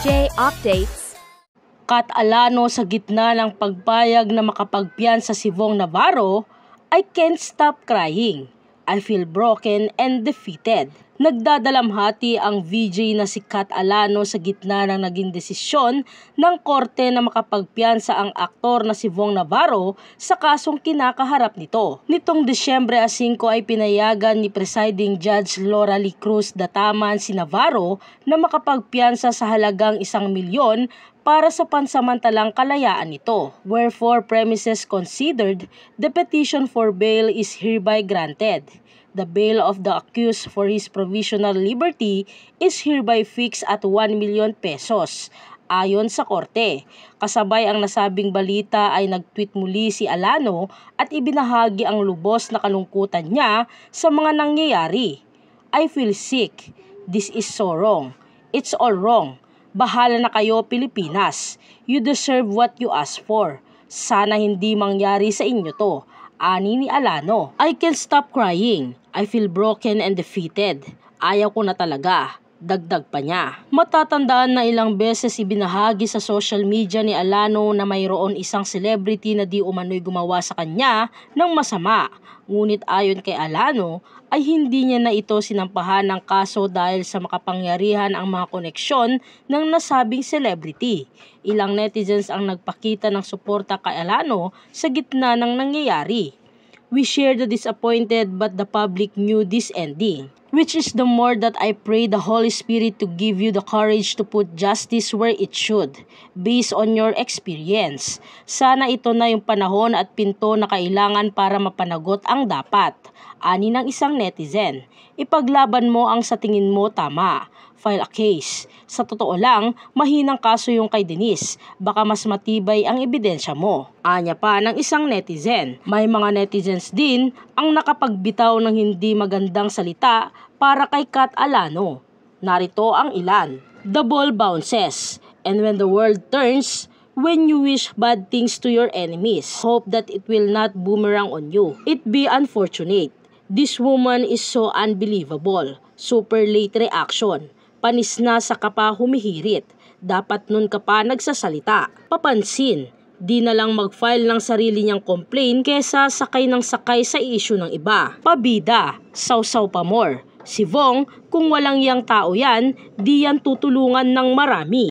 J Updates Katalano sa gitna ng pagpayag na makapagpiyansa sa Sibong Navarro, I can't stop crying. I feel broken and defeated. Nagdadalamhati ang VJ na si Kat Alano sa gitna ng naging desisyon ng korte na makapagpiansa ang aktor na si Vong Navarro sa kasong kinakaharap nito. Nitong Desyembre 5 ay pinayagan ni presiding Judge Laura Lee Cruz Dataman si Navarro na makapagpiansa sa halagang isang milyon para sa pansamantalang kalayaan nito. Wherefore premises considered, the petition for bail is hereby granted. The bail of the accused for his provisional liberty is hereby fixed at 1 million pesos ayon sa korte. Kasabay ang nasabing balita ay nag-tweet muli si Alano at ibinahagi ang lubos na kalungkutan niya sa mga nangyayari. I feel sick. This is so wrong. It's all wrong. Bahala na kayo Pilipinas. You deserve what you ask for. Sana hindi mangyari sa inyo to. Ani ni Alano. I can't stop crying. I feel broken and defeated. Ayaw ko na talaga. Dagdag pa niya. Matatandaan na ilang beses ibinahagi sa social media ni Alano na mayroon isang celebrity na di umano'y gumawa sa kanya ng masama. Ngunit ayon kay Alano ay hindi niya na ito sinampahan ng kaso dahil sa makapangyarihan ang mga koneksyon ng nasabing celebrity. Ilang netizens ang nagpakita ng suporta kay Alano sa gitna ng nangyayari. We share the disappointed but the public knew this ending. Which is the more that I pray the Holy Spirit to give you the courage to put justice where it should, based on your experience. Sana ito na yung panahon at pinto na kailangan para mapanagot ang dapat. Ani ng isang netizen, ipaglaban mo ang sa tingin mo tama file a case. Sa totoo lang, mahinang kaso yung kay Denise. Baka mas matibay ang ebidensya mo. Anya pa ng isang netizen. May mga netizens din ang nakapagbitaw ng hindi magandang salita para kay Kat Alano. Narito ang ilan. The ball bounces, and when the world turns, when you wish bad things to your enemies. Hope that it will not boomerang on you. It be unfortunate. This woman is so unbelievable. Super late reaction panis na sa kapa humihirit. Dapat nun ka pa nagsasalita. Papansin, di na lang mag-file ng sarili niyang complaint kesa sakay ng sakay sa issue ng iba. Pabida, sausaw pa more. Si Vong, kung walang yang tao yan, di yan tutulungan ng marami.